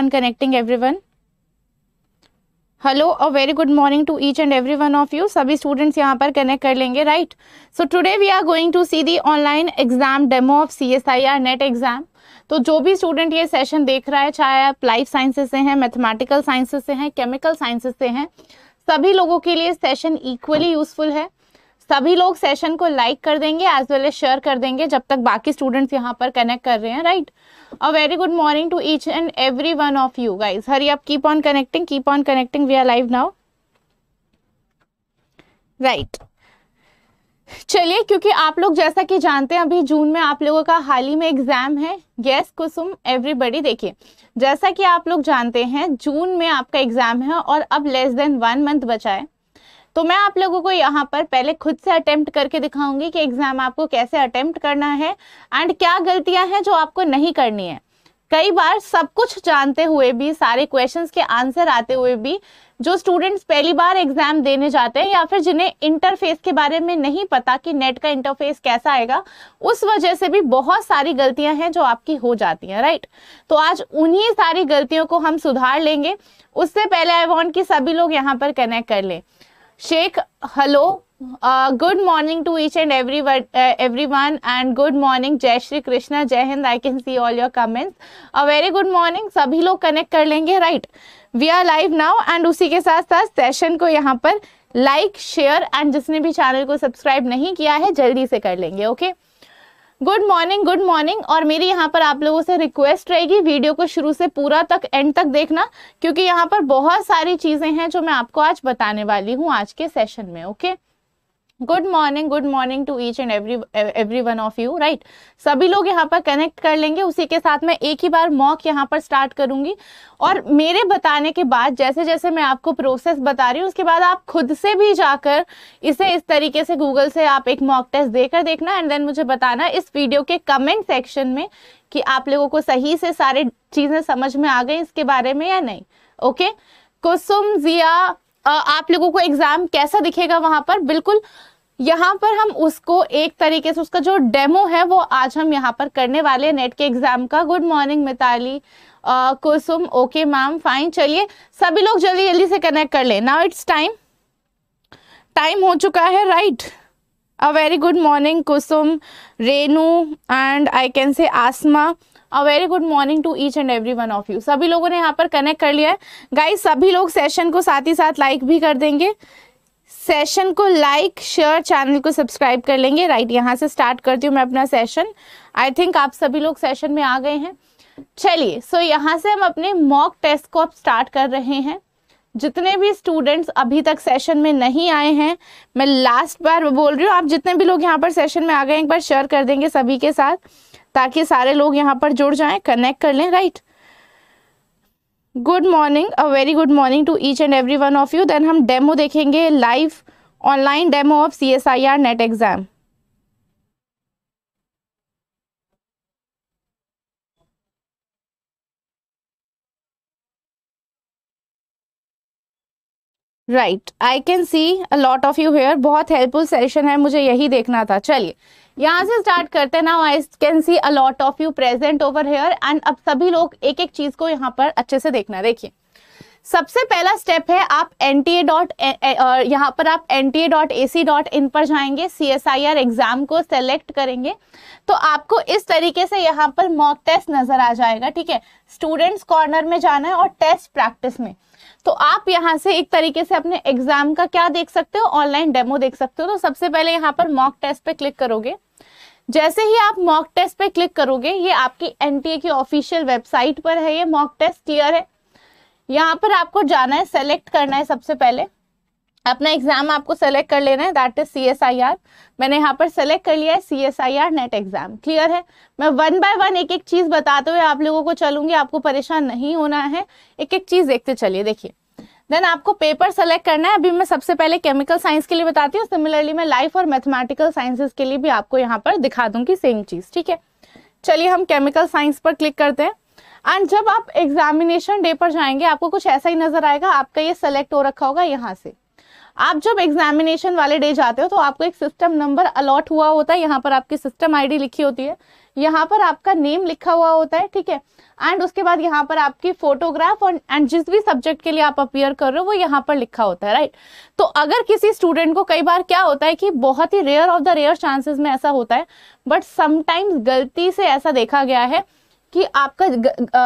on connecting everyone. Hello a very good morning to each and every one of you सभी students यहाँ पर connect कर लेंगे right so today we are going to see the online exam demo of C S I R NET exam तो जो भी student ये session देख रहा है चाहे आप लाइफ साइंसेज से हैं मैथमेटिकल साइंसेज से हैं केमिकल साइंसेज से हैं सभी लोगों के लिए सेशन इक्वली यूजफुल है सभी लोग सेशन को लाइक कर देंगे एज वेल एज शेयर कर देंगे जब तक बाकी स्टूडेंट्स यहाँ पर कनेक्ट कर रहे हैं right a very good morning to each and every one of you guys Hari आप keep on connecting keep on connecting we are live now right चलिए क्योंकि आप लोग जैसा कि जानते हैं अभी जून में आप लोगों का हाल ही में एग्जाम है यस कुसुम एवरीबडी देखिए जैसा कि आप लोग जानते हैं जून में आपका एग्जाम है और अब लेस देन वन मंथ बचा है तो मैं आप लोगों को यहाँ पर पहले खुद से अटेम्प्ट करके दिखाऊंगी कि एग्ज़ाम आपको कैसे अटेम्प्ट करना है एंड क्या गलतियां हैं जो आपको नहीं करनी है कई बार सब कुछ जानते हुए भी सारे क्वेश्चंस के आंसर आते हुए भी जो स्टूडेंट्स पहली बार एग्जाम देने जाते हैं या फिर जिन्हें इंटरफेस के बारे में नहीं पता कि नेट का इंटरफेस कैसा आएगा उस वजह से भी बहुत सारी गलतियां हैं जो आपकी हो जाती हैं राइट तो आज उन्हीं सारी गलतियों को हम सुधार लेंगे उससे पहले आई वॉन्ट की सभी लोग यहाँ पर कनेक्ट कर लें Shaikh hello good morning to each and every every one and good morning जय श्री कृष्णा जय Hind I can see all your comments a very good morning सभी लोग कनेक्ट कर लेंगे right we are live now and उसी के साथ साथ सेशन को यहाँ पर लाइक शेयर एंड जिसने भी चैनल को सब्सक्राइब नहीं किया है जल्दी से कर लेंगे okay okay? Good morning good morning और मेरी यहाँ पर आप लोगों से रिक्वेस्ट रहेगी वीडियो को शुरू से पूरा तक एंड तक देखना क्योंकि यहाँ पर बहुत सारी चीज़ें हैं जो मैं आपको आज बताने वाली हूँ आज के सेशन में okay okay? Good morning good morning to each and every every one of you right सभी लोग यहाँ पर कनेक्ट कर लेंगे उसी के साथ मैं एक ही बार मॉक यहाँ पर स्टार्ट करूंगी और मेरे बताने के बाद जैसे जैसे मैं आपको प्रोसेस बता रही हूँ उसके बाद आप खुद से भी जाकर इसे इस तरीके से गूगल से आप एक मॉक टेस्ट देकर देखना एंड देन मुझे बताना इस वीडियो के कमेंट सेक्शन में कि आप लोगों को सही से सारे चीज़ें समझ में आ गई इसके बारे में या नहीं ओके कुसुम जिया आप लोगों को एग्जाम कैसा दिखेगा वहां पर बिल्कुल यहाँ पर हम उसको एक तरीके से उसका जो डेमो है वो आज हम यहाँ पर करने वाले नेट के एग्जाम का good morning Mitali Kusum okay ma'am fine चलिए सभी लोग जल्दी जल्दी से कनेक्ट कर ले नाउ इट्स टाइम टाइम हो चुका है right a very good morning Kusum Renu and I can see Asma a very good morning to each and every one of you सभी लोगों ने यहाँ पर कनेक्ट कर लिया है गाइस सभी लोग सेशन को साथ ही साथ लाइक भी कर देंगे सेशन को लाइक शेयर चैनल को सब्सक्राइब कर लेंगे राइट right, यहाँ से स्टार्ट करती हूँ मैं अपना सेशन आई थिंक आप सभी लोग सेशन में आ गए हैं चलिए सो so यहाँ से हम अपने मॉक टेस्ट को अब स्टार्ट कर रहे हैं जितने भी स्टूडेंट्स अभी तक सेशन में नहीं आए हैं मैं लास्ट बार बोल रही हूँ आप जितने भी लोग यहाँ पर सेशन में आ गए एक बार शेयर कर देंगे सभी के साथ ताकि सारे लोग यहाँ पर जुड़ जाएं कनेक्ट कर लें right right? Good morning a very good morning to each and every one of you then हम डेमो देखेंगे live online demo of C S I R NET exam right I can see a lot of you here बहुत helpful session है मुझे यही देखना था चलिए यहाँ से स्टार्ट करते हैं ना I can see a lot of you present over here and अब सभी लोग एक एक चीज को यहाँ पर अच्छे से देखना देखिए सबसे पहला स्टेप है आप एन टी ए डॉट यहाँ पर आप N T A dot A C dot in पर जाएंगे C S I R exam को सेलेक्ट करेंगे तो आपको इस तरीके से यहाँ पर मॉक टेस्ट नजर आ जाएगा ठीक है स्टूडेंट्स कॉर्नर में जाना है और टेस्ट प्रैक्टिस में तो आप यहाँ से एक तरीके से अपने एग्जाम का क्या देख सकते हो ऑनलाइन डेमो देख सकते हो तो सबसे पहले यहाँ पर मॉक टेस्ट पे क्लिक करोगे जैसे ही आप मॉक टेस्ट पे क्लिक करोगे ये आपकी एनटीए की ऑफिशियल वेबसाइट पर है ये मॉक टेस्ट क्लियर है यहाँ पर आपको जाना है सेलेक्ट करना है सबसे पहले अपना एग्जाम आपको सेलेक्ट कर लेना है that is C S I R मैंने यहाँ पर सेलेक्ट कर लिया है C S I R NET exam clear है मैं वन बाय वन एक एक चीज बताते हुए आप लोगों को चलूंगी आपको परेशान नहीं होना है एक एक चीज देखते चलिए देखिए देन आपको पेपर सेलेक्ट करना है अभी मैं सबसे पहले केमिकल साइंस के लिए बताती हूँ सिमिलरली मैं लाइफ और मैथमेटिकल साइंसेस के लिए भी आपको यहाँ पर दिखा दूंगी सेम चीज ठीक है चलिए हम केमिकल साइंस पर क्लिक करते हैं एंड जब आप एग्जामिनेशन डे पर जाएंगे आपको कुछ ऐसा ही नजर आएगा आपका ये सेलेक्ट हो रखा होगा यहाँ से आप जब एग्जामिनेशन वाले डे जाते हो तो आपको एक सिस्टम नंबर अलॉट हुआ होता है यहाँ पर आपकी सिस्टम आईडी लिखी होती है यहाँ पर आपका नेम लिखा हुआ होता है ठीक है एंड उसके बाद यहाँ पर आपकी फोटोग्राफ और एंड जिस भी सब्जेक्ट के लिए आप अपियर कर रहे हो वो यहाँ पर लिखा होता है राइट तो अगर किसी स्टूडेंट को कई बार क्या होता है कि बहुत ही rare of the rare chances में ऐसा होता है बट समटाइम्स गलती से ऐसा देखा गया है कि आपका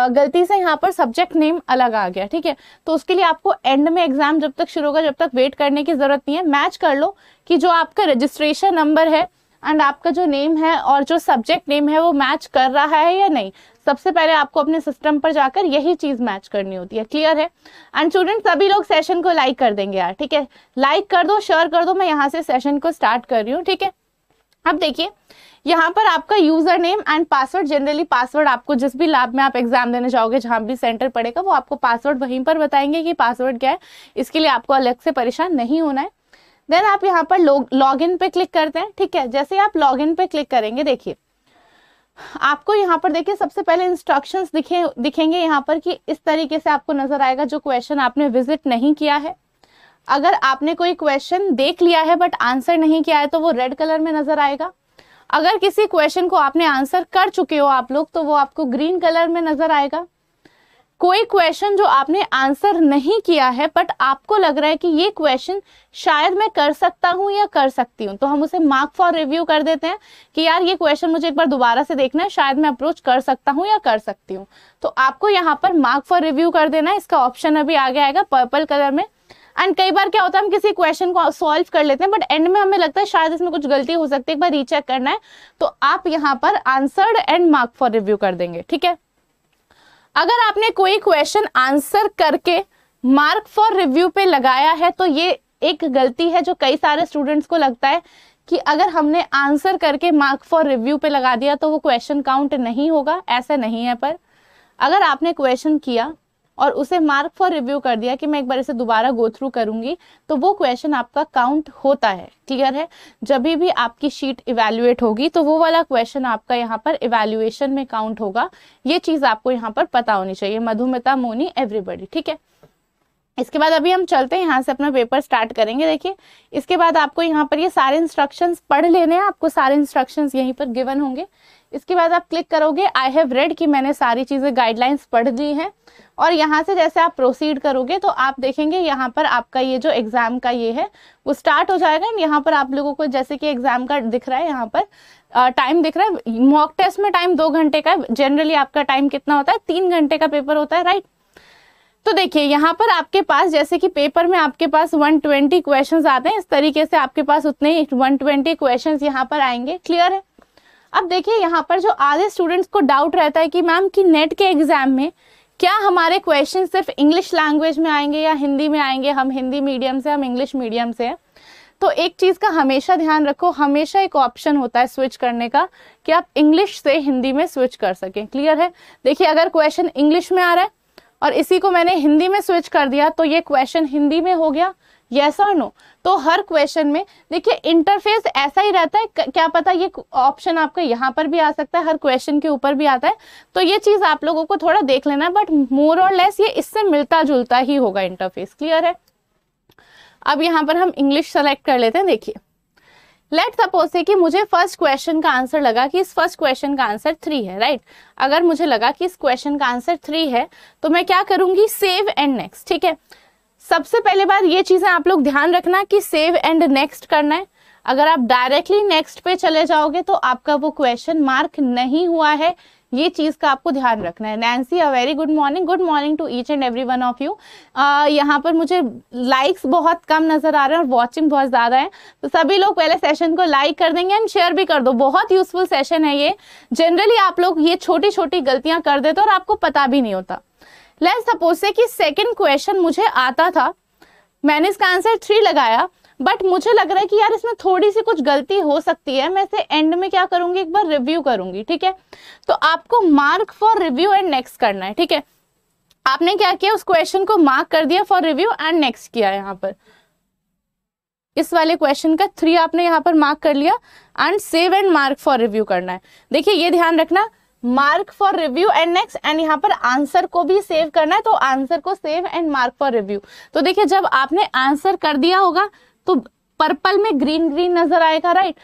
गलती से यहाँ पर सब्जेक्ट नेम अलग आ गया ठीक है तो उसके लिए आपको एंड में एग्जाम जब तक शुरू होगा जब तक वेट करने की ज़रूरत नहीं है मैच कर लो कि जो आपका रजिस्ट्रेशन नंबर है एंड आपका जो नेम है और जो सब्जेक्ट नेम है वो मैच कर रहा है या नहीं सबसे पहले आपको अपने सिस्टम पर जाकर यही चीज़ मैच करनी होती है क्लियर है एंड स्टूडेंट सभी लोग सेशन को लाइक कर देंगे यार ठीक है लाइक कर दो शेयर कर दो मैं यहाँ से सेशन को स्टार्ट कर रही हूँ ठीक है अब देखिए यहाँ पर आपका user name and password generally password आपको जिस भी लैब में आप एग्जाम देने जाओगे जहाँ भी सेंटर पड़ेगा वो आपको पासवर्ड वहीं पर बताएंगे कि पासवर्ड क्या है इसके लिए आपको अलग से परेशान नहीं होना है देन आप यहाँ पर लॉग इन पे क्लिक करते हैं ठीक है जैसे आप लॉग इन पे क्लिक करेंगे देखिए आपको यहाँ पर देखिए सबसे पहले इंस्ट्रक्शंस दिखे दिखेंगे यहाँ पर कि इस तरीके से आपको नजर आएगा जो क्वेश्चन आपने विजिट नहीं किया है अगर आपने कोई क्वेश्चन देख लिया है बट आंसर नहीं किया है तो वो रेड कलर में नजर आएगा अगर किसी क्वेश्चन को आपने आंसर कर चुके हो आप लोग तो वो आपको ग्रीन कलर में नजर आएगा कोई क्वेश्चन जो आपने आंसर नहीं किया है बट आपको लग रहा है कि ये क्वेश्चन शायद मैं कर सकता हूँ या कर सकती हूँ तो हम उसे मार्क फॉर रिव्यू कर देते हैं कि यार ये क्वेश्चन मुझे एक बार दोबारा से देखना है शायद मैं अप्रोच कर सकता हूँ या कर सकती हूँ तो आपको यहाँ पर मार्क फॉर रिव्यू कर देना है इसका ऑप्शन अभी आगे आएगा पर्पल कलर में एंड कई बार क्या होता है हम किसी क्वेश्चन को सॉल्व कर लेते हैं बट एंड में हमें लगता है शायद इसमें कुछ गलती हो सकती है एक बार रीचेक करना है तो आप यहाँ पर answered and mark for review कर देंगे ठीक है अगर आपने कोई क्वेश्चन आंसर करके मार्क फॉर रिव्यू पे लगाया है तो ये एक गलती है जो कई सारे स्टूडेंट्स को लगता है कि अगर हमने आंसर करके मार्क फॉर रिव्यू पे लगा दिया तो वो क्वेश्चन काउंट नहीं होगा ऐसा नहीं है पर अगर आपने क्वेश्चन किया और उसे मार्क फॉर रिव्यू कर दिया कि मैं एक बार इसे दोबारा गो थ्रू करूंगी तो वो क्वेश्चन आपका काउंट होता है क्लियर है जब भी आपकी शीट इवेल्युएट होगी तो वो वाला क्वेश्चन आपका यहाँ पर इवेल्युएशन में काउंट होगा ये चीज आपको यहाँ पर पता होनी चाहिए मधुमिता मोनी एवरीबडी ठीक है इसके बाद अभी हम चलते हैं यहाँ से अपना पेपर स्टार्ट करेंगे देखिए इसके बाद आपको यहाँ पर ये सारे इंस्ट्रक्शंस पढ़ लेने हैं आपको सारे इंस्ट्रक्शंस यहीं पर गिवन होंगे इसके बाद आप क्लिक करोगे आई हैव रेड कि मैंने सारी चीज़ें गाइडलाइंस पढ़ ली हैं और यहाँ से जैसे आप प्रोसीड करोगे तो आप देखेंगे यहाँ पर आपका ये जो एग्ज़ाम का ये है वो स्टार्ट हो जाएगा एंड यहाँ पर आप लोगों को जैसे कि एग्ज़ाम का दिख रहा है यहाँ पर टाइम दिख रहा है मॉक टेस्ट में टाइम दो घंटे का जनरली आपका टाइम कितना होता है तीन घंटे का पेपर होता है राइट तो देखिए यहाँ पर आपके पास जैसे कि पेपर में आपके पास 120 क्वेश्चंस आते हैं इस तरीके से आपके पास उतने ही 120 क्वेश्चंस यहाँ पर आएंगे क्लियर है अब देखिए यहाँ पर जो आधे स्टूडेंट्स को डाउट रहता है कि मैम कि नेट के एग्ज़ाम में क्या हमारे क्वेश्चन सिर्फ इंग्लिश लैंग्वेज में आएंगे या हिंदी में आएंगे हम हिंदी मीडियम से हम इंग्लिश मीडियम से तो एक चीज़ का हमेशा ध्यान रखो हमेशा एक ऑप्शन होता है स्विच करने का कि आप इंग्लिश से हिंदी में स्विच कर सकें क्लियर है देखिए अगर क्वेश्चन इंग्लिश में आ रहा है और इसी को मैंने हिंदी में स्विच कर दिया तो ये क्वेश्चन हिंदी में हो गया येस और नो तो हर क्वेश्चन में देखिए इंटरफेस ऐसा ही रहता है क्या पता ये ऑप्शन आपका यहाँ पर भी आ सकता है हर क्वेश्चन के ऊपर भी आता है तो ये चीज़ आप लोगों को थोड़ा देख लेना बट मोर और लेस ये इससे मिलता जुलता ही होगा इंटरफेस क्लियर है अब यहाँ पर हम इंग्लिश सेलेक्ट कर लेते हैं देखिए लेट सपोज से कि मुझे फर्स्ट क्वेश्चन का आंसर लगा कि इस फर्स्ट क्वेश्चन का आंसर थ्री है राइट right? अगर मुझे लगा कि इस क्वेश्चन का आंसर थ्री है तो मैं क्या करूंगी सेव एंड नेक्स्ट ठीक है सबसे पहले बात ये चीज़ें आप लोग ध्यान रखना कि सेव एंड नेक्स्ट करना है अगर आप डायरेक्टली नेक्स्ट पे चले जाओगे तो आपका वो क्वेश्चन मार्क नहीं हुआ है ये चीज़ का आपको ध्यान रखना है Nancy a very good morning good morning to each and every one of you यहाँ पर मुझे लाइक्स बहुत कम नज़र आ रहे हैं और वॉचिंग बहुत ज़्यादा है तो सभी लोग पहले सेशन को लाइक कर देंगे एंड शेयर भी कर दो बहुत यूजफुल सेशन है ये जनरली आप लोग ये छोटी छोटी गलतियां कर देते हो और आपको पता भी नहीं होता लेट सपोज से कि सेकंड क्वेश्चन मुझे आता था मैंने इसका आंसर थ्री लगाया बट मुझे लग रहा है कि यार इसमें थोड़ी सी कुछ गलती हो सकती है मैं इसे एंड में क्या करूंगी एक बार रिव्यू करूंगी ठीक है तो आपको mark for review and next करना है ठीक है आपने क्या किया उस क्वेश्चन को मार्क कर दिया फॉर रिव्यू एंड नेक्स्ट किया यहाँ पर इस वाले क्वेश्चन का थ्री आपने यहाँ पर मार्क कर लिया and save and mark for review करना है देखिए ये ध्यान रखना mark for review and next and यहाँ पर आंसर को भी सेव करना है तो आंसर को save and mark for review तो देखिए जब आपने आंसर कर दिया होगा तो पर्पल में ग्रीन ग्रीन नजर आएगा राइट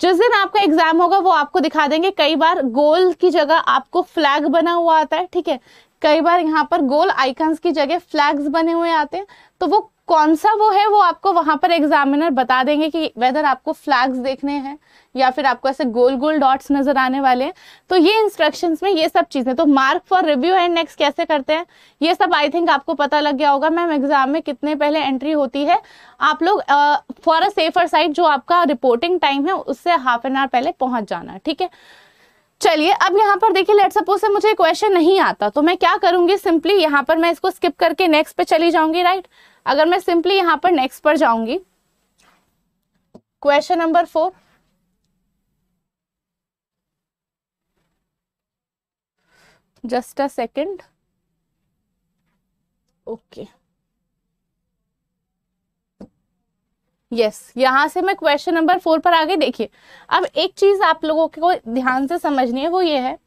जिस दिन आपका एग्जाम होगा वो आपको दिखा देंगे कई बार गोल की जगह आपको फ्लैग बना हुआ आता है ठीक है कई बार यहाँ पर गोल आइकन्स की जगह फ्लैग्स बने हुए आते हैं तो वो कौन सा वो है वो आपको वहां पर एग्जामिनर बता देंगे कि वेदर आपको फ्लैग्स देखने हैं या फिर आपको ऐसे गोल गोल डॉट्स नज़र आने वाले हैं तो ये इंस्ट्रक्शंस में ये सब चीज़ें तो mark for review and next कैसे करते हैं ये सब आई थिंक आपको पता लग गया होगा मैम एग्जाम में कितने पहले एंट्री होती है आप लोग फॉर अ सेफर साइड जो आपका रिपोर्टिंग टाइम है उससे हाफ एन आवर पहले पहुंच जाना ठीक है चलिए अब यहाँ पर देखिए लेट सपोज से मुझे क्वेश्चन नहीं आता तो मैं क्या करूंगी सिंपली यहाँ पर मैं इसको स्किप करके नेक्स्ट पे चली जाऊंगी राइट right? अगर मैं सिंपली यहां पर नेक्स्ट पर जाऊंगी question number four just a second okay yes यहां से मैं क्वेश्चन नंबर फोर पर आगे देखिए अब एक चीज आप लोगों को ध्यान से समझनी है वो ये है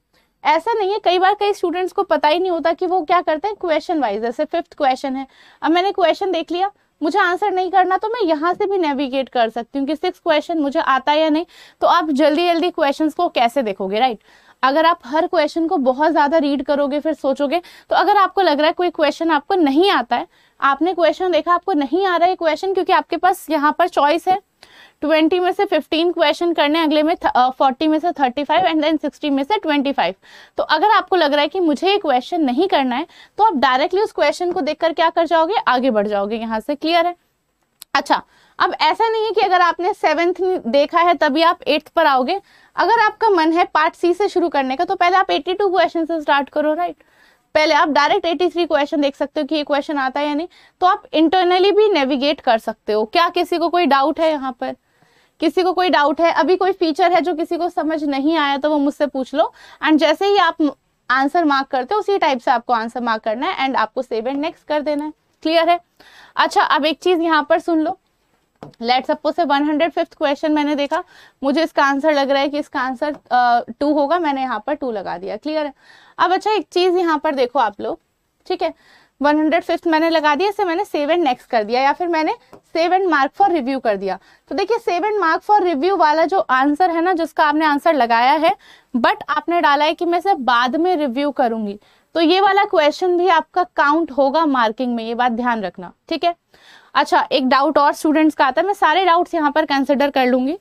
ऐसा नहीं है कई बार कई स्टूडेंट्स को पता ही नहीं होता कि वो क्या करते हैं क्वेश्चन वाइज जैसे फिफ्थ क्वेश्चन है अब मैंने क्वेश्चन देख लिया मुझे आंसर नहीं करना तो मैं यहाँ से भी नेविगेट कर सकती हूँ कि सिक्स क्वेश्चन मुझे आता है या नहीं तो आप जल्दी जल्दी क्वेश्चन को कैसे देखोगे राइट अगर आप हर क्वेश्चन को बहुत ज़्यादा रीड करोगे फिर सोचोगे तो अगर आपको लग रहा है कोई क्वेश्चन आपको नहीं आता है आपने क्वेश्चन देखा आपको नहीं आ रहा है क्वेश्चन क्योंकि आपके पास यहाँ पर चॉइस है ट्वेंटी में से फिफ्टीन क्वेश्चन करने अगले में फोर्टी में से thirty five and then sixty में से ट्वेंटी फाइव तो अगर आपको लग रहा है कि मुझे ये क्वेश्चन नहीं करना है तो आप डायरेक्टली उस क्वेश्चन को देखकर क्या कर जाओगे आगे बढ़ जाओगे यहाँ से क्लियर है अच्छा अब ऐसा नहीं है कि अगर आपने सेवन्थ देखा है तभी आप एट्थ पर आओगे अगर आपका मन है पार्ट सी से शुरू करने का तो पहले आप एट्टी टू क्वेश्चन से स्टार्ट करो राइट right? पहले आप डायरेक्ट 83 क्वेश्चन देख सकते हो कि ये क्वेश्चन आता है या नहीं तो आप इंटरनली भी नेविगेट कर सकते हो क्या किसी को कोई डाउट है यहाँ पर किसी को कोई डाउट है अभी कोई फीचर है जो किसी को समझ नहीं आया तो वो मुझसे पूछ लो एंड जैसे ही आप आंसर मार्क करते हो उसी टाइप से आपको आंसर मार्क करना है एंड आपको सेव एंड नेक्स्ट कर देना है क्लियर है अच्छा अब एक चीज यहाँ पर सुन लो लेट सपोज से 105th क्वेश्चन मैंने देखा मुझे इसका आंसर लग रहा है कि इसका आंसर टू uh, होगा मैंने यहाँ पर टू लगा दिया क्लियर है अब अच्छा एक चीज़ यहाँ पर देखो आप लोग ठीक है 105th मैंने लगा दिया इसे मैंने सेवन नेक्स्ट कर दिया या फिर मैंने सेवन मार्क फॉर रिव्यू कर दिया तो देखिए सेवन मार्क फॉर रिव्यू वाला जो आंसर है ना जिसका आपने आंसर लगाया है बट आपने डाला है कि मैं इसे बाद में रिव्यू करूंगी तो ये वाला क्वेश्चन भी आपका काउंट होगा मार्किंग में ये बात ध्यान रखना ठीक है अच्छा एक डाउट और स्टूडेंट्स का आता है मैं सारे डाउट्स यहाँ पर कंसिडर कर लूंगी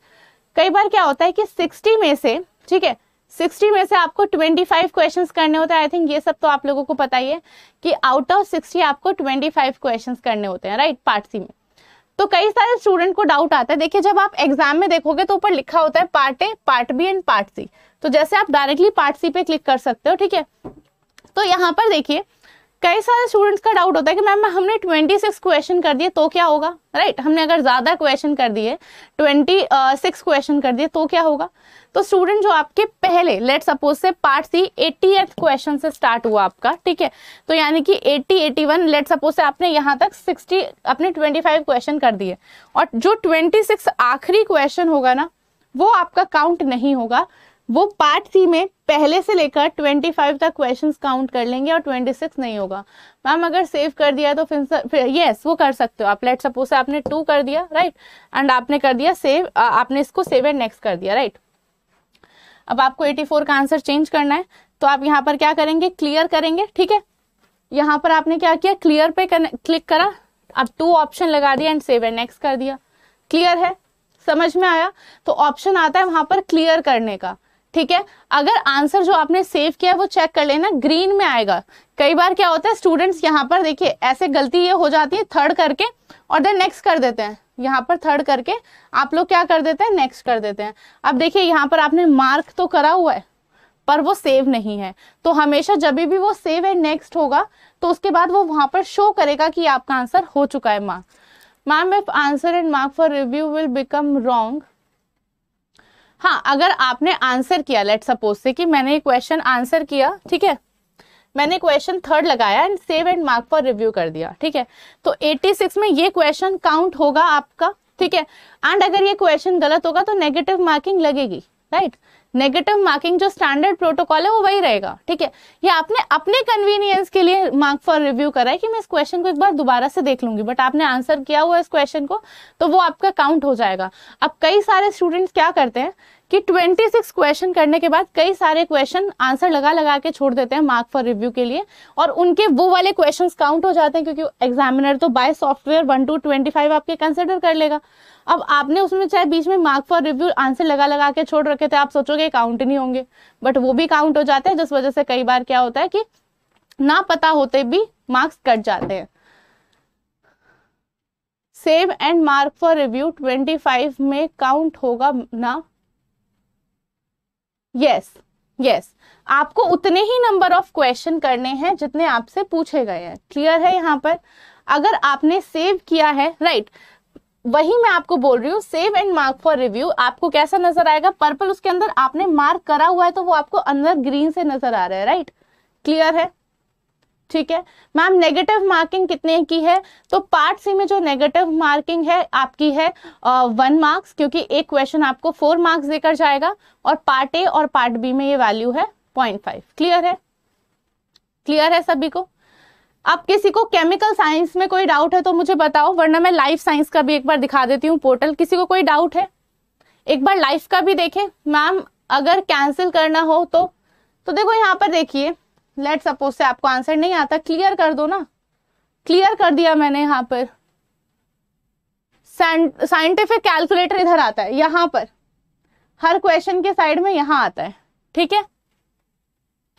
कई बार क्या होता है कि सिक्सटी में से ठीक है सिक्सटी में से आपको ट्वेंटी फाइव क्वेश्चन करने होते हैं आई थिंक ये सब तो आप लोगों को पता ही है कि आउट ऑफ सिक्सटी आपको ट्वेंटी फाइव क्वेश्चन करने होते हैं राइट पार्ट सी में तो कई सारे स्टूडेंट को डाउट आता है देखिए जब आप एग्जाम में देखोगे तो ऊपर लिखा होता है part A part B and part C तो जैसे आप डायरेक्टली पार्ट सी पे क्लिक कर सकते हो ठीक है तो यहाँ पर देखिए कई सारे स्टूडेंट्स का डाउट होता है कि मैम हमने 26 क्वेश्चन कर दिए तो क्या होगा राइट right? हमने अगर ज़्यादा क्वेश्चन कर दिए 26 क्वेश्चन कर दिए तो क्या होगा तो स्टूडेंट जो आपके पहले लेट सपोज से पार्ट सी एट्टी क्वेश्चन से स्टार्ट हुआ आपका ठीक है तो यानी कि 80 81 लेट सपोज से आपने यहाँ तक 60 अपने 25 क्वेश्चन कर दिए और जो 26 आखिरी क्वेश्चन होगा ना वो आपका काउंट नहीं होगा वो पार्ट सी में पहले से लेकर 25 तक क्वेश्चंस काउंट कर लेंगे और 26 नहीं होगा मैम अगर सेव कर दिया तो फिर फिर यस वो कर सकते हो आप लेट सपोज आपने टू कर दिया राइट एंड आपने कर दिया सेव आपने इसको सेव एंड नेक्स्ट कर दिया राइट अब आपको 84 का आंसर चेंज करना है तो आप यहाँ पर क्या करेंगे क्लियर करेंगे ठीक है यहाँ पर आपने क्या किया क्लियर पे क्लिक करा अब टू ऑप्शन लगा दिया एंड सेव एंड नेक्स्ट कर दिया क्लियर है समझ में आया तो ऑप्शन आता है वहां पर क्लियर करने का ठीक है अगर आंसर जो आपने सेव किया है वो चेक कर लेना ग्रीन में आएगा कई बार क्या होता है स्टूडेंट्स यहाँ पर देखिए ऐसे गलती ये हो जाती है थर्ड करके और देन नेक्स्ट कर देते हैं यहाँ पर थर्ड करके आप लोग क्या कर देते हैं नेक्स्ट कर देते हैं अब देखिए यहाँ पर आपने मार्क तो करा हुआ है पर वो सेव नहीं है तो हमेशा जब भी वो सेव है नेक्स्ट होगा तो उसके बाद वो वहां पर शो करेगा कि आपका आंसर हो चुका है mark ma'am if answer and mark for review will become wrong हाँ अगर आपने आंसर किया लेट सपोज से कि मैंने ये क्वेश्चन आंसर किया ठीक है मैंने क्वेश्चन थर्ड लगाया and save and mark for review कर दिया ठीक है तो 86 में ये क्वेश्चन काउंट होगा आपका ठीक है एंड अगर ये क्वेश्चन गलत होगा तो नेगेटिव मार्किंग लगेगी राइट right? नेगेटिव मार्किंग जो स्टैंडर्ड प्रोटोकॉल है वो वही रहेगा ठीक है ये आपने अपने कन्वीनियंस के लिए मार्क फॉर रिव्यू करा है कि मैं इस क्वेश्चन को एक बार दोबारा से देख लूंगी बट आपने आंसर किया हुआ इस क्वेश्चन को तो वो आपका काउंट हो जाएगा अब कई सारे स्टूडेंट्स क्या करते हैं कि 26 क्वेश्चन करने के बाद कई सारे क्वेश्चन आंसर लगा लगा के छोड़ देते हैं मार्क फॉर रिव्यू के लिए और उनके वो वाले क्वेश्चंस काउंट हो जाते हैं क्योंकि एग्जामिनर तो by software one two twenty five आपके कंसिडर कर लेगा अब आपने उसमें चाहे बीच में मार्क फॉर रिव्यू आंसर लगा लगा के छोड़ रखे थे आप सोचोगे काउंट नहीं होंगे बट वो भी काउंट हो जाते हैं जिस वजह से कई बार क्या होता है कि ना पता होते भी मार्क्स कट जाते हैं save and mark for review 25 में काउंट होगा ना यस यस आपको उतने ही नंबर ऑफ क्वेश्चन करने हैं जितने आपसे पूछे गए हैं क्लियर है यहाँ पर अगर आपने सेव किया है राइट right, वही मैं आपको बोल रही हूँ save and mark for review आपको कैसा नजर आएगा पर्पल उसके अंदर आपने मार्क करा हुआ है तो वो आपको अंदर ग्रीन से नजर आ रहा है राइट right? क्लियर है ठीक है मैम नेगेटिव मार्किंग कितने की है तो पार्ट सी में जो नेगेटिव मार्किंग है आपकी है वन मार्क्स क्योंकि एक क्वेश्चन आपको फोर मार्क्स देकर जाएगा और पार्ट ए और पार्ट बी में ये वैल्यू है पॉइंट फाइव क्लियर है क्लियर है सभी को अब किसी को केमिकल साइंस में कोई डाउट है तो मुझे बताओ वरना मैं लाइफ साइंस का भी एक बार दिखा देती हूँ पोर्टल किसी को कोई डाउट है एक बार लाइफ का भी देखें मैम अगर कैंसिल करना हो तो तो देखो यहाँ पर देखिए लेट सपोज से आपको आंसर नहीं आता क्लियर कर दो ना क्लियर कर दिया मैंने यहां पर साइंटिफिक कैलकुलेटर इधर आता है यहां पर हर क्वेश्चन के साइड में यहां आता है ठीक है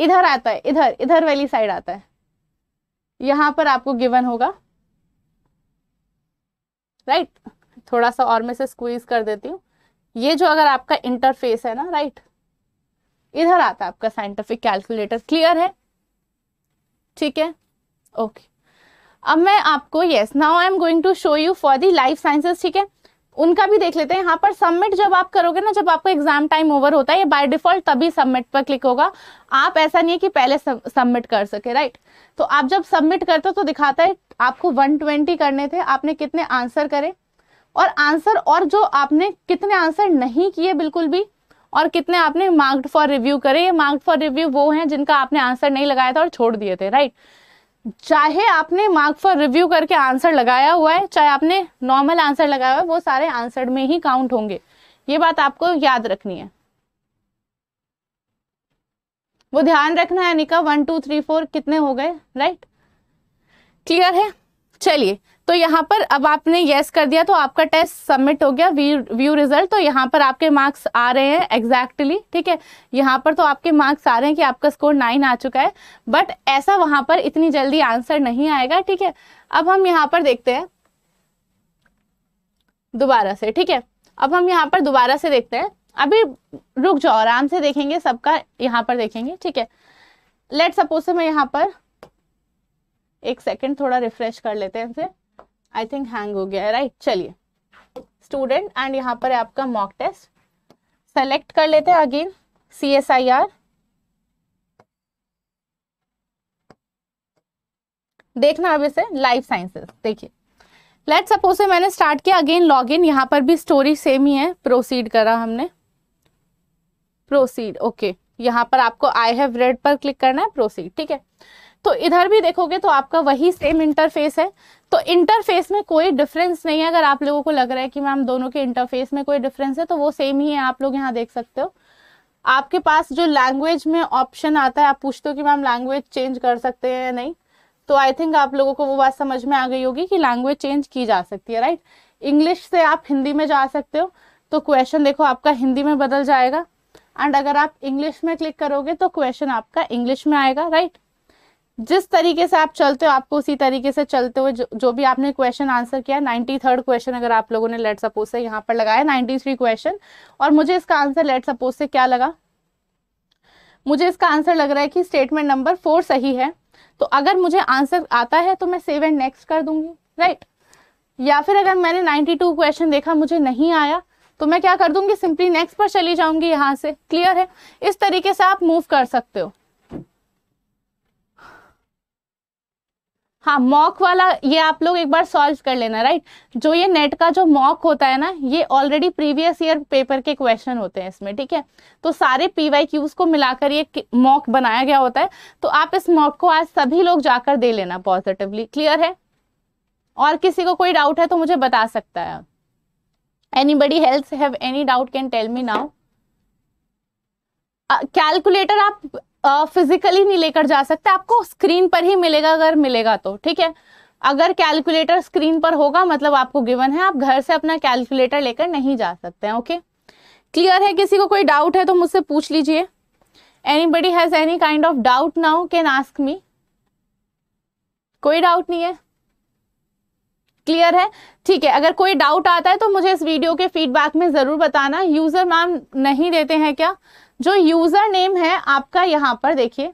इधर आता है इधर इधर वाली साइड आता है यहां पर आपको गिवन होगा राइट right? थोड़ा सा और मैं से स्क्वीज कर देती हूँ ये जो अगर आपका इंटरफेस है ना राइट right? इधर आता है आपका साइंटिफिक कैलकुलेटर क्लियर है ठीक है ओके अब मैं आपको yes now I am going to show you for the life sciences ठीक है उनका भी देख लेते हैं यहाँ पर सबमिट जब आप करोगे ना जब आपका एग्जाम टाइम ओवर होता है ये बाय डिफॉल्ट तभी सबमिट पर क्लिक होगा आप ऐसा नहीं है कि पहले सबमिट कर सके राइट तो आप जब सबमिट करते हो तो दिखाता है आपको 120 करने थे आपने कितने आंसर करे और आंसर और जो आपने कितने आंसर नहीं किए बिल्कुल भी और कितने आपने मार्क्ड फॉर रिव्यू करे ये मार्क्ड फॉर रिव्यू वो हैं जिनका आपने आंसर नहीं लगाया था और छोड़ दिए थे राइट चाहे आपने मार्क फॉर रिव्यू करके आंसर लगाया हुआ है चाहे आपने नॉर्मल आंसर लगाया हुआ है वो सारे आंसर में ही काउंट होंगे ये बात आपको याद रखनी है वो ध्यान रखना है निका वन टू थ्री फोर कितने हो गए राइट क्लियर है चलिए तो यहाँ पर अब आपने येस कर दिया तो आपका टेस्ट सबमिट हो गया व्यू रिजल्ट तो यहाँ पर आपके मार्क्स आ रहे हैं एग्जैक्टली ठीक है यहाँ पर तो आपके मार्क्स आ रहे हैं कि आपका स्कोर नाइन आ चुका है बट ऐसा वहां पर इतनी जल्दी आंसर नहीं आएगा ठीक है अब हम यहाँ पर देखते हैं दोबारा से ठीक है अब हम यहाँ पर दोबारा से देखते हैं अभी रुक जाओ आराम से देखेंगे सबका यहाँ पर देखेंगे ठीक है लेट सपोज से मैं यहाँ पर एक सेकेंड थोड़ा रिफ्रेश कर लेते हैं इसे आई थिंक हैंग हो गया राइट चलिए स्टूडेंट एंड यहाँ पर है आपका मॉक टेस्ट सेलेक्ट कर लेते हैं again C S I R देखना अब इसे लाइफ साइंसेस देखिए लेट सपोज से मैंने स्टार्ट किया अगेन लॉग इन यहाँ पर भी स्टोरी सेम ही है प्रोसीड करा हमने प्रोसीड ओके यहाँ पर आपको आई हैव रेड पर क्लिक करना है प्रोसीड ठीक है तो इधर भी देखोगे तो आपका वही सेम इंटरफेस है तो इंटरफेस में कोई डिफरेंस नहीं है अगर आप लोगों को लग रहा है कि मैम दोनों के इंटरफेस में कोई डिफरेंस है तो वो सेम ही है आप लोग यहाँ देख सकते हो आपके पास जो लैंग्वेज में ऑप्शन आता है आप पूछते हो कि मैम लैंग्वेज चेंज कर सकते हैं या नहीं तो आई थिंक आप लोगों को वो बात समझ में आ गई होगी कि लैंग्वेज चेंज की जा सकती है राइट इंग्लिश से आप हिंदी में जा सकते हो तो क्वेश्चन देखो आपका हिंदी में बदल जाएगा एंड अगर आप इंग्लिश में क्लिक करोगे तो क्वेश्चन आपका इंग्लिश में आएगा राइट जिस तरीके से आप चलते हो आपको उसी तरीके से चलते हुए जो, जो भी आपने क्वेश्चन आंसर किया नाइन्टी थर्ड क्वेश्चन अगर आप लोगों ने लेट सपोज से यहाँ पर लगाया नाइन्टी थ्री क्वेश्चन और मुझे इसका आंसर लेट सपोज से क्या लगा मुझे इसका आंसर लग रहा है कि स्टेटमेंट नंबर फोर सही है तो अगर मुझे आंसर आता है तो मैं सेव एंड नेक्स्ट कर दूंगी राइट या फिर अगर मैंने नाइन्टी टू क्वेश्चन देखा मुझे नहीं आया तो मैं क्या कर दूंगी सिंपली नेक्स्ट पर चली जाऊंगी यहाँ से क्लियर है इस तरीके से आप मूव कर सकते हो हाँ मॉक वाला ये आप लोग एक बार सॉल्व कर लेना राइट जो ये नेट का जो मॉक होता है ना ये ऑलरेडी प्रीवियस ईयर पेपर के क्वेश्चन होते हैं इसमें ठीक है तो सारे पी वाई क्यूज को मिलाकर ये मॉक बनाया गया होता है तो आप इस मॉक को आज सभी लोग जाकर दे लेना पॉजिटिवली क्लियर है और किसी को कोई डाउट है तो मुझे बता सकता है anybody health have any doubt can tell me now calculator आप फिजिकली नहीं लेकर जा सकते आपको स्क्रीन पर ही मिलेगा अगर मिलेगा तो ठीक है अगर कैलकुलेटर स्क्रीन पर होगा मतलब आपको गिवन है आप घर से अपना कैलकुलेटर लेकर नहीं जा सकते हैं ओके क्लियर है किसी को कोई डाउट है तो मुझसे पूछ लीजिए anybody has any kind of doubt now can ask me कोई डाउट नहीं है क्लियर है ठीक है अगर कोई डाउट आता है तो मुझे इस वीडियो के फीडबैक में ज़रूर बताना यूज़र मैम नहीं देते हैं क्या जो यूज़र नेम है आपका यहाँ पर देखिए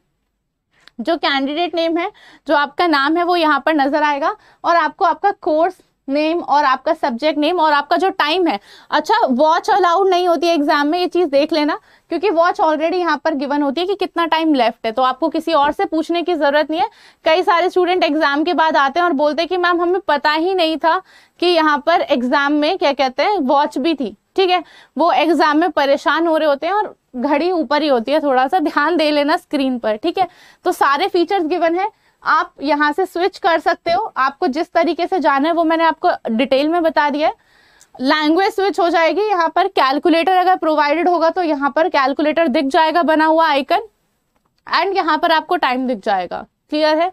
जो कैंडिडेट नेम है जो आपका नाम है वो यहाँ पर नज़र आएगा और आपको आपका कोर्स नेम और आपका सब्जेक्ट नेम और आपका जो टाइम है अच्छा वॉच अलाउड नहीं होती है एग्जाम में ये चीज़ देख लेना क्योंकि वॉच ऑलरेडी यहाँ पर गिवन होती है कि कितना टाइम लेफ्ट है तो आपको किसी और से पूछने की ज़रूरत नहीं है कई सारे स्टूडेंट एग्ज़ाम के बाद आते हैं और बोलते हैं कि मैम हमें पता ही नहीं था कि यहाँ पर एग्ज़ाम में क्या कहते हैं वॉच भी थी ठीक है वो एग्जाम में परेशान हो रहे होते हैं और घड़ी ऊपर ही होती है थोड़ा सा ध्यान दे लेना स्क्रीन पर ठीक है तो सारे फीचर्स गिवन है आप यहाँ से स्विच कर सकते हो आपको जिस तरीके से जाना है वो मैंने आपको डिटेल में बता दिया है लैंग्वेज स्विच हो जाएगी यहाँ पर कैलकुलेटर अगर प्रोवाइडेड होगा तो यहाँ पर कैलकुलेटर दिख जाएगा बना हुआ आइकन एंड यहाँ पर आपको टाइम दिख जाएगा क्लियर है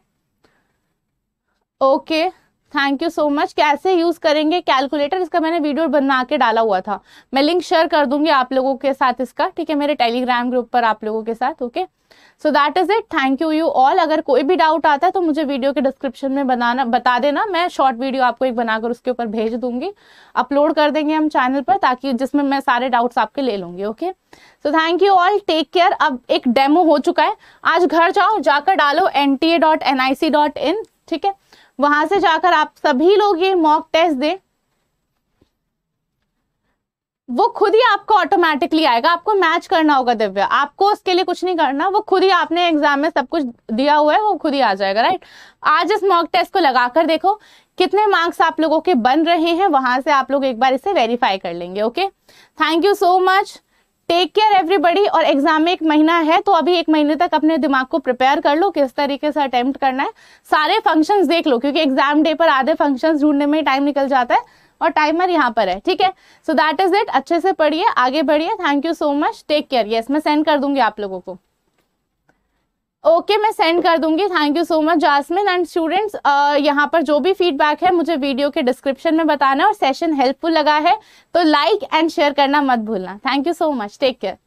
okay okay. Thank you so much कैसे यूज़ करेंगे कैलकुलेटर इसका मैंने वीडियो बना के डाला हुआ था मैं लिंक शेयर कर दूंगी आप लोगों के साथ इसका ठीक है मेरे टेलीग्राम ग्रुप पर आप लोगों के साथ okay so that is it thank you you all अगर कोई भी डाउट आता है तो मुझे वीडियो के डिस्क्रिप्शन में बनाना बता देना मैं शॉर्ट वीडियो आपको एक बनाकर उसके ऊपर भेज दूंगी अपलोड कर देंगे हम चैनल पर ताकि जिसमें मैं सारे डाउट्स आपके ले लूंगी okay so thank you all take care अब एक डेमो हो चुका है आज घर जाओ जाकर डालो एन ठीक है वहां से जाकर आप सभी लोग ये मॉक टेस्ट दें वो खुद ही आपको ऑटोमेटिकली आएगा आपको मैच करना होगा दिव्या आपको उसके लिए कुछ नहीं करना वो खुद ही आपने एग्जाम में सब कुछ दिया हुआ है वो खुद ही आ जाएगा राइट आज इस मॉक टेस्ट को लगाकर देखो कितने मार्क्स आप लोगों के बन रहे हैं वहां से आप लोग एक बार इसे वेरीफाई कर लेंगे okay thank you so much take care everybody और एग्जाम में एक महीना है तो अभी एक महीने तक अपने दिमाग को प्रिपेयर कर लो किस तरीके से अटेम्प्ट करना है सारे फंक्शंस देख लो क्योंकि एग्जाम डे पर आधे फंक्शंस ढूंढने में टाइम निकल जाता है और टाइमर यहाँ पर है ठीक है सो दैट इज इट अच्छे से पढ़िए आगे बढ़िए thank you so much take care yes मैं सेंड कर दूंगी आप लोगों को ओके okay, मैं सेंड कर दूंगी thank you so much Jasmine and students यहाँ पर जो भी फीडबैक है मुझे वीडियो के डिस्क्रिप्शन में बताना और सेशन हेल्पफुल लगा है तो लाइक एंड शेयर करना मत भूलना thank you so much take care